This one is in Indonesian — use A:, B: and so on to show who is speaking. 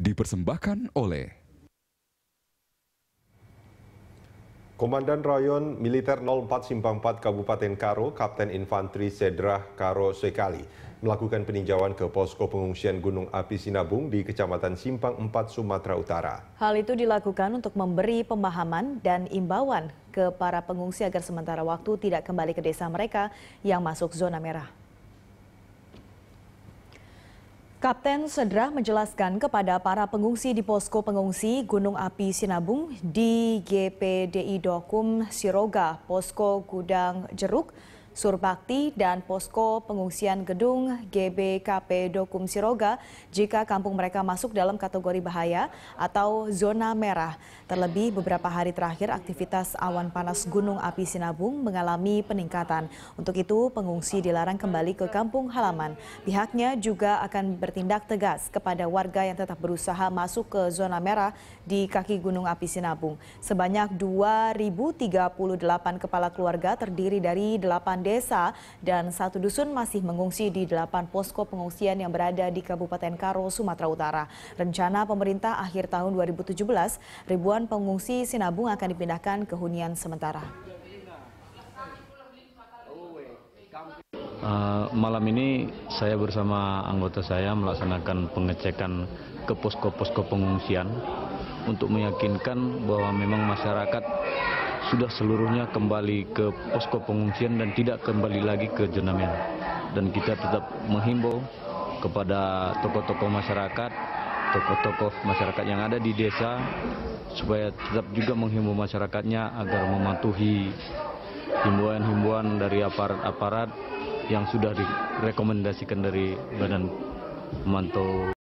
A: dipersembahkan oleh
B: Komandan Rayon Militer 04 Simpang 4 Kabupaten Karo, Kapten Infanteri Sedrah Karo Sekali, melakukan peninjauan ke posko pengungsian Gunung Api Sinabung di Kecamatan Simpang 4, Sumatera Utara.
A: Hal itu dilakukan untuk memberi pemahaman dan imbauan ke para pengungsi agar sementara waktu tidak kembali ke desa mereka yang masuk zona merah. Kapten Sedra menjelaskan kepada para pengungsi di posko pengungsi Gunung Api Sinabung di GPDI Dokum Siroga, posko Gudang Jeruk, Surbakti dan posko pengungsian gedung GBKP Dokum Siroga jika kampung mereka masuk dalam kategori bahaya atau zona merah. Terlebih beberapa hari terakhir aktivitas awan panas Gunung Api Sinabung mengalami peningkatan. Untuk itu pengungsi dilarang kembali ke kampung halaman. Pihaknya juga akan bertindak tegas kepada warga yang tetap berusaha masuk ke zona merah di kaki Gunung Api Sinabung. Sebanyak 2.038 kepala keluarga terdiri dari 8 desa dan satu dusun masih mengungsi di delapan posko pengungsian yang berada di Kabupaten Karo, Sumatera Utara. Rencana pemerintah akhir tahun 2017, ribuan pengungsi Sinabung akan dipindahkan ke hunian sementara.
C: Uh, malam ini saya bersama anggota saya melaksanakan pengecekan ke posko-posko pengungsian untuk meyakinkan bahwa memang masyarakat sudah seluruhnya kembali ke posko pengungsian dan tidak kembali lagi ke merah. Dan kita tetap menghimbau kepada tokoh-tokoh masyarakat, tokoh-tokoh masyarakat yang ada di desa, supaya tetap juga menghimbau masyarakatnya agar mematuhi himbauan-himbauan dari aparat-aparat yang sudah direkomendasikan dari Badan Pemantau